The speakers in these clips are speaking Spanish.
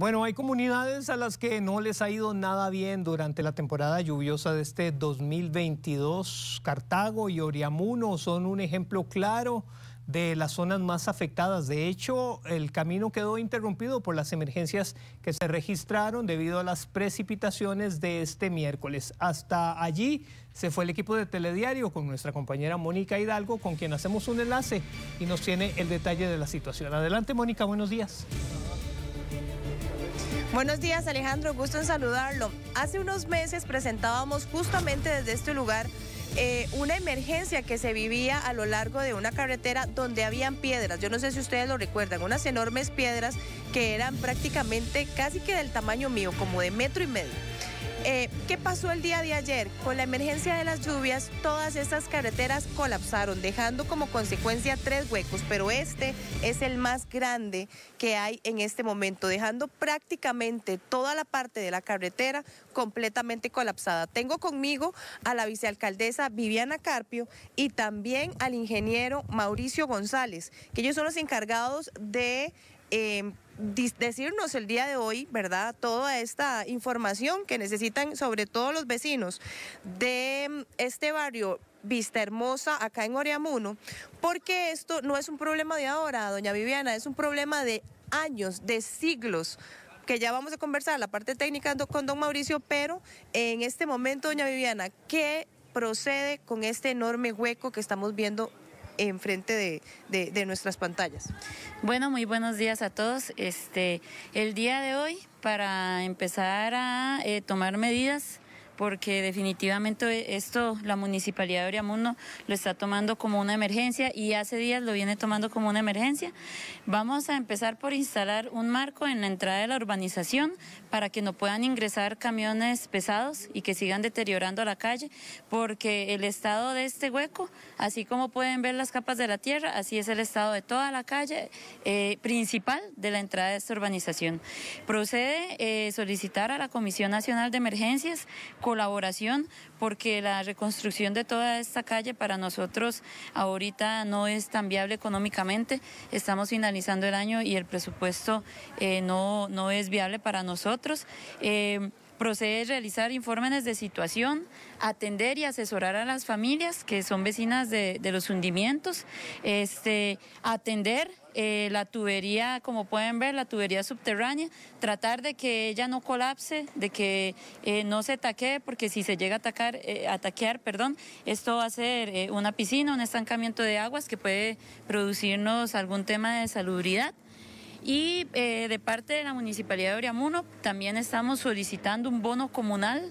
Bueno, hay comunidades a las que no les ha ido nada bien durante la temporada lluviosa de este 2022. Cartago y Oriamuno son un ejemplo claro de las zonas más afectadas. De hecho, el camino quedó interrumpido por las emergencias que se registraron debido a las precipitaciones de este miércoles. Hasta allí se fue el equipo de Telediario con nuestra compañera Mónica Hidalgo, con quien hacemos un enlace y nos tiene el detalle de la situación. Adelante, Mónica, buenos días. Buenos días Alejandro, gusto en saludarlo. Hace unos meses presentábamos justamente desde este lugar eh, una emergencia que se vivía a lo largo de una carretera donde habían piedras. Yo no sé si ustedes lo recuerdan, unas enormes piedras que eran prácticamente casi que del tamaño mío, como de metro y medio. Eh, ¿Qué pasó el día de ayer? Con la emergencia de las lluvias, todas estas carreteras colapsaron, dejando como consecuencia tres huecos, pero este es el más grande que hay en este momento, dejando prácticamente toda la parte de la carretera completamente colapsada. Tengo conmigo a la vicealcaldesa Viviana Carpio y también al ingeniero Mauricio González, que ellos son los encargados de Em, decirnos el día de hoy, ¿verdad? Toda esta información que necesitan sobre todo los vecinos de em, este barrio Vista Hermosa, acá en Oreamuno, porque esto no es un problema de ahora, doña Viviana, es un problema de años, de siglos que ya vamos a conversar la parte técnica con don Mauricio, pero en este momento, doña Viviana, ¿qué procede con este enorme hueco que estamos viendo enfrente de, nuestras pantallas. Bueno, muy buenos días a todos. Este, el día de hoy, para empezar a eh, tomar medidas, porque definitivamente esto la Municipalidad de Oriamuno lo está tomando como una emergencia y hace días lo viene tomando como una emergencia. Vamos a empezar por instalar un marco en la entrada de la urbanización para que no puedan ingresar camiones pesados y que sigan deteriorando la calle, porque el estado de este hueco, así como pueden ver las capas de la tierra, así es el estado de toda la calle eh, principal de la entrada de esta urbanización. Procede eh, solicitar a la Comisión Nacional de Emergencias colaboración porque la reconstrucción de toda esta calle para nosotros ahorita no es tan viable económicamente. Estamos finalizando el año y el presupuesto eh, no, no es viable para nosotros. Eh, procede realizar informes de situación, atender y asesorar a las familias que son vecinas de, los hundimientos, este, atender eh, la tubería, como pueden ver, la tubería subterránea, tratar de que ella no colapse, de que eh, no se taquee, porque si se llega a atacar, eh, taquear, perdón, esto va a ser una piscina, un estancamiento de aguas que puede producirnos algún tema de salubridad. Y eh, de parte de la Municipalidad de Oriamuno también estamos solicitando un bono comunal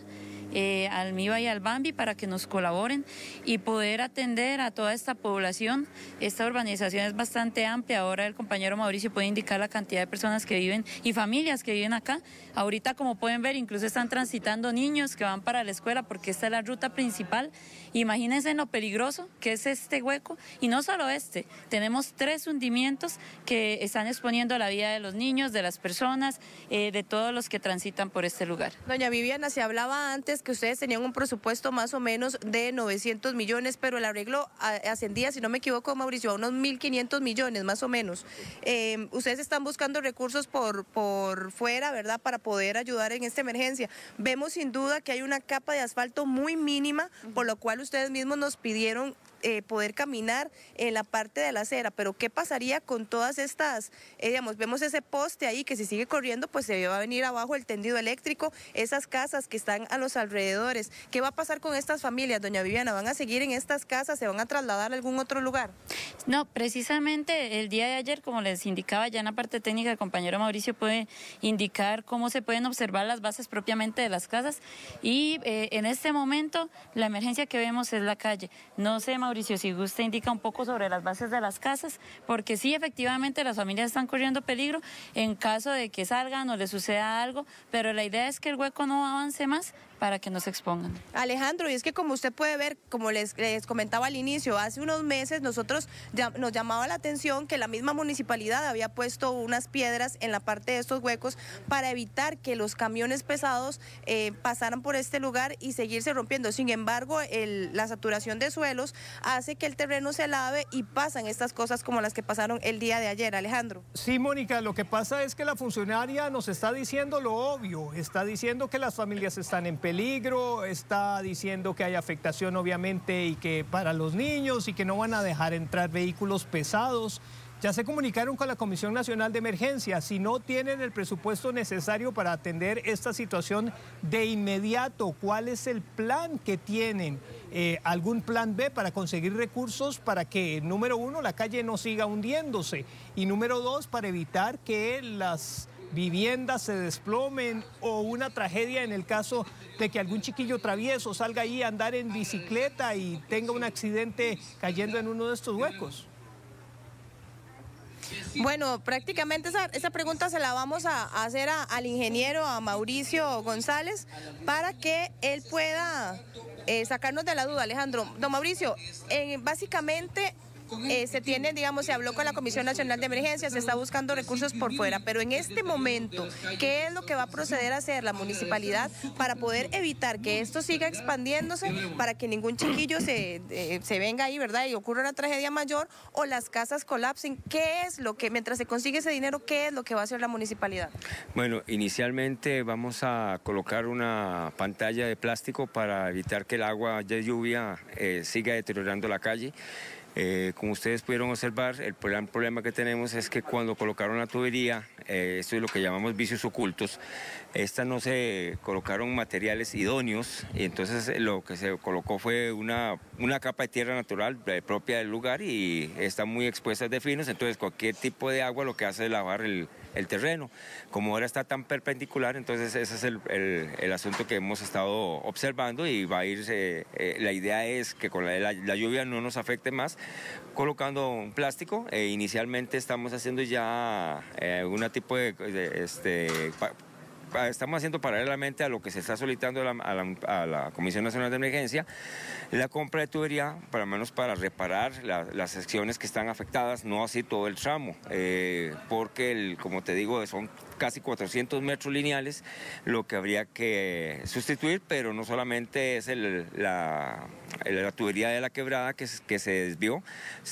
eh, al MIBA y al BAMBI para que nos colaboren y poder atender a toda esta población. Esta urbanización es bastante amplia. Ahora el compañero Mauricio puede indicar la cantidad de personas que viven y familias que viven acá. Ahorita, como pueden ver, incluso están transitando niños que van para la escuela porque esta es la ruta principal. Imagínense lo peligroso que es este hueco y no solo este. Tenemos tres hundimientos que están exponiendo la vida de los niños, de las personas, eh, de todos los que transitan por este lugar. Doña Viviana, se hablaba antes que ustedes tenían un presupuesto más o menos de 900 millones, pero el arreglo ascendía, si no me equivoco, Mauricio, a unos 1.500 millones más o menos. Em, ustedes están buscando recursos por, por fuera, ¿verdad?, para poder ayudar en esta emergencia. Vemos sin duda que hay una capa de asfalto muy mínima, por lo cual ustedes mismos nos pidieron eh, poder caminar en la parte de la acera. Pero ¿qué pasaría con todas estas, eh, digamos, vemos ese poste ahí que si sigue corriendo, pues se va a venir abajo el tendido eléctrico, esas casas que están a los alrededores. ¿Qué va a pasar con estas familias, doña Viviana? ¿Van a seguir en estas casas? ¿Se van a trasladar a algún otro lugar? No, precisamente el día de ayer, como les indicaba ya en la parte técnica, el compañero Mauricio puede indicar cómo se pueden observar las bases propiamente de las casas. Y eh, en este momento, la emergencia que vemos es la calle. No se Mauricio, si usted indica un poco sobre las bases de las casas, porque sí, efectivamente, las familias están corriendo peligro en caso de que salgan o les suceda algo, pero la idea es que el hueco no avance más para que no se expongan. Alejandro, y es que como usted puede ver, como les, comentaba al inicio, hace unos meses nosotros nos llamaba la atención que la misma municipalidad había puesto unas piedras en la parte de estos huecos para evitar que los camiones pesados eh, pasaran por este lugar y seguirse rompiendo. Sin embargo, la saturación de suelos hace que el terreno se lave y pasan estas cosas como las que pasaron el día de ayer, Alejandro. Sí, Mónica, lo que pasa es que la funcionaria nos está diciendo lo obvio, está diciendo que las familias están en peligro, está diciendo que hay afectación obviamente y que para los niños y que no van a dejar entrar vehículos pesados. Ya se comunicaron con la Comisión Nacional de Emergencia. Si no tienen el presupuesto necesario para atender esta situación de inmediato, ¿cuál es el plan que tienen? Eh, ¿Algún plan B para conseguir recursos para que, número uno, la calle no siga hundiéndose? Y número dos, para evitar que las viviendas se desplomen o una tragedia en el caso de que algún chiquillo travieso salga ahí a andar en bicicleta y tenga un accidente cayendo en uno de estos huecos. Bueno, prácticamente esa, pregunta se la vamos a, hacer al ingeniero, a Mauricio González, para que él pueda eh, sacarnos de la duda. Alejandro, don Mauricio, eh, básicamente eh, se tienen, digamos, se habló con la Comisión Nacional de Emergencias, se está buscando recursos por fuera, pero en este momento, ¿qué es lo que va a proceder a hacer la municipalidad para poder evitar que esto siga expandiéndose, para que ningún chiquillo eh, se, venga ahí, ¿verdad? Y ocurra una tragedia mayor o las casas colapsen? ¿Qué es lo que, mientras se consigue ese dinero, qué es lo que va a hacer la municipalidad? Bueno, inicialmente vamos a colocar una pantalla de plástico para evitar que el agua de lluvia eh, siga deteriorando la calle. Eh, como ustedes pudieron observar, el gran problema que tenemos es que cuando colocaron la tubería eh, esto es lo que llamamos vicios ocultos. Estas no se colocaron materiales idóneos y entonces lo que se colocó fue una, una capa de tierra natural eh, propia del lugar y está muy expuestas de finos, entonces cualquier tipo de agua lo que hace es lavar el, el terreno. Como ahora está tan perpendicular, entonces ese es el, el, asunto que hemos estado observando y va a irse, eh, la idea es que con la, la, lluvia no nos afecte más, colocando un plástico. E inicialmente estamos haciendo ya una una este, estamos haciendo paralelamente a lo que se está solicitando a la, Comisión Nacional de Emergencia, la compra de tubería, para menos para reparar las secciones que están afectadas, no así todo el tramo, eh, porque como te digo, son casi 400 metros lineales, lo que habría que sustituir, pero no solamente es la, tubería de la quebrada que, se desvió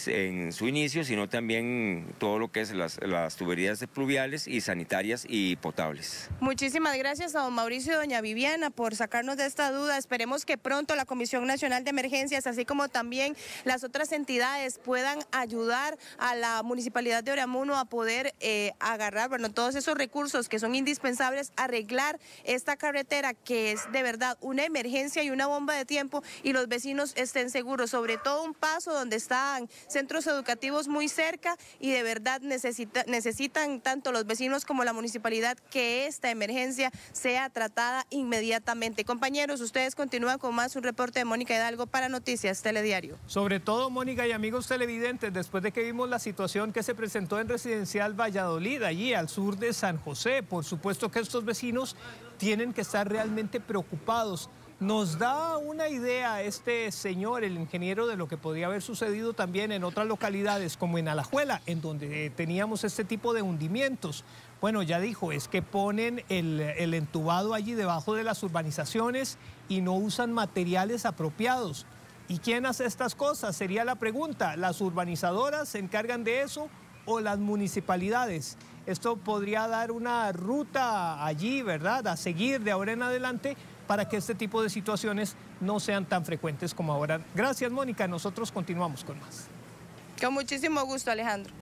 en su inicio, sino también todo lo que es las, las tuberías pluviales y sanitarias y potables. Muchísimas gracias a don Mauricio y doña Viviana por sacarnos de esta duda. Esperemos que pronto la Comisión Nacional de Emergencias, así como también las otras entidades, puedan ayudar a la Municipalidad de Oramuno a poder eh, agarrar bueno, todos esos recursos que son indispensables, arreglar esta carretera que es de verdad una emergencia y una bomba de tiempo y los vecinos estén seguros, sobre todo un paso donde están centros educativos muy cerca y de verdad necesitan tanto los vecinos como la municipalidad que esta emergencia sea tratada inmediatamente. Compañeros, ustedes continúan con más un reporte de Mónica Hidalgo para Noticias Telediario. Sobre todo, Mónica y amigos televidentes, después de que vimos la situación que se presentó en Residencial Valladolid, allí al sur de San Juan, José. Por supuesto que estos vecinos tienen que estar realmente preocupados. Nos da una idea este señor, el ingeniero, de lo que podría haber sucedido también en otras localidades, como en Alajuela, en donde teníamos este tipo de hundimientos. Bueno, ya dijo, es que ponen el, el entubado allí debajo de las urbanizaciones y no usan materiales apropiados. ¿Y quién hace estas cosas? Sería la pregunta. ¿Las urbanizadoras se encargan de eso o las municipalidades? Esto podría dar una ruta allí, ¿verdad? A seguir de ahora en adelante para que este tipo de situaciones no sean tan frecuentes como ahora. Gracias, Mónica. Nosotros continuamos con más. Con muchísimo gusto, Alejandro.